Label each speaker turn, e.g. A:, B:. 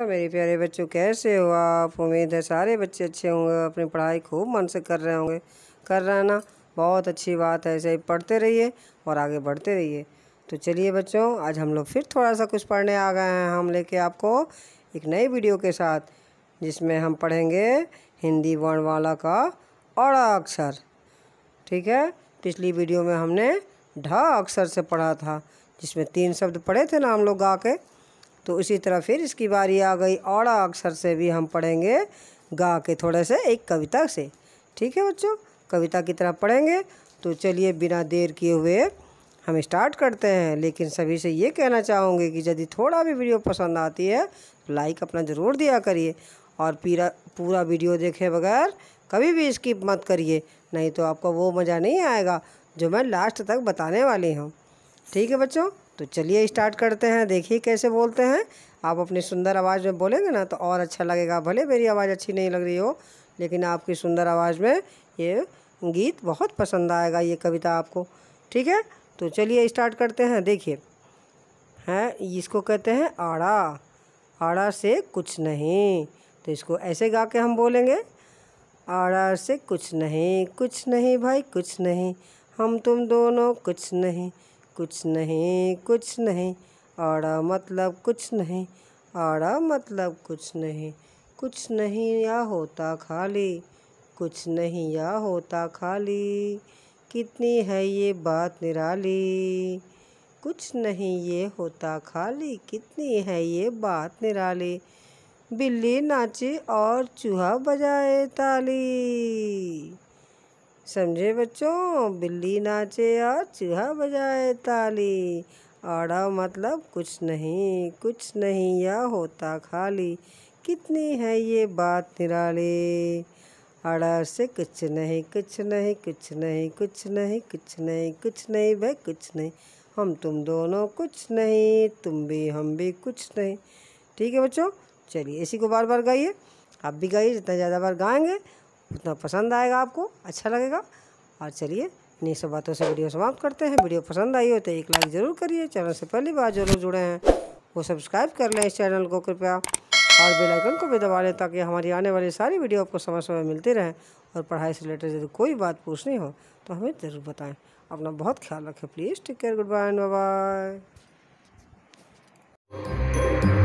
A: मेरे प्यारे बच्चों कैसे हो आप उम्मीद है सारे बच्चे अच्छे होंगे अपनी पढ़ाई खूब मन से कर रहे होंगे कर रहे ना बहुत अच्छी बात है ऐसे ही पढ़ते रहिए और आगे बढ़ते रहिए तो चलिए बच्चों आज हम लोग फिर थोड़ा सा कुछ पढ़ने आ गए हैं हम लेके आपको एक नई वीडियो के साथ जिसमें हम पढ़ेंगे हिंदी वाला का अड़ा अक्षर ठीक है पिछली वीडियो में हमने ढ अक्षर से पढ़ा था जिसमें तीन शब्द पढ़े थे ना हम लोग गा के तो उसी तरह फिर इसकी बारी आ गई औड़ा अक्षर से भी हम पढ़ेंगे गा के थोड़े से एक कविता से ठीक है बच्चों कविता की तरह पढ़ेंगे तो चलिए बिना देर किए हुए हम स्टार्ट करते हैं लेकिन सभी से ये कहना चाहूँगी कि यदि थोड़ा भी वीडियो पसंद आती है तो लाइक अपना ज़रूर दिया करिए और पीरा पूरा वीडियो देखे बगैर कभी भी स्किप मत करिए नहीं तो आपको वो मज़ा नहीं आएगा जो मैं लास्ट तक बताने वाली हूँ ठीक है बच्चों तो चलिए स्टार्ट करते हैं देखिए कैसे बोलते हैं आप अपनी सुंदर आवाज़ में बोलेंगे ना तो और अच्छा लगेगा भले मेरी आवाज़ अच्छी नहीं लग रही हो लेकिन आपकी सुंदर आवाज़ में ये गीत बहुत पसंद आएगा ये कविता आपको ठीक है तो चलिए स्टार्ट करते हैं देखिए हैं इसको कहते हैं आड़ा आड़ा से कुछ नहीं तो इसको ऐसे गा के हम बोलेंगे आड़ा से कुछ नहीं कुछ नहीं भाई कुछ नहीं हम तुम दोनों कुछ नहीं कुछ नहीं कुछ नहीं और मतलब कुछ नहीं और मतलब कुछ नहीं कुछ नहीं या होता खाली कुछ नहीं या होता खाली कितनी है ये बात निराली कुछ नहीं ये होता खाली कितनी है ये बात निराली बिल्ली नाचे और चूहा बजाए ताली समझे बच्चों बिल्ली नाचे और चूहा बजाए ताली आड़ा मतलब कुछ नहीं कुछ नहीं या होता खाली कितनी है ये बात निराली अड़ा से कुछ नहीं कुछ नहीं कुछ नहीं कुछ नहीं कुछ नहीं कुछ नहीं भाई कुछ नहीं हम तुम दोनों कुछ नहीं तुम भी हम भी कुछ नहीं ठीक है बच्चों चलिए इसी को बार बार गाइए आप भी गाइए जितना ज़्यादा बार गाएंगे उतना पसंद आएगा आपको अच्छा लगेगा और चलिए इन्हीं सब बातों से वीडियो समाप्त करते हैं वीडियो पसंद आई हो तो एक लाइक ज़रूर करिए चैनल से पहली बार जो लोग जुड़े हैं वो सब्सक्राइब कर लें इस चैनल को कृपया और बेल आइकन को भी दबा लें ताकि हमारी आने वाली सारी वीडियो आपको समय समय मिलती रहें और पढ़ाई से रिलेटेड यदि कोई बात पूछनी हो तो हमें ज़रूर बताएँ अपना बहुत ख्याल रखें please take care good bye bye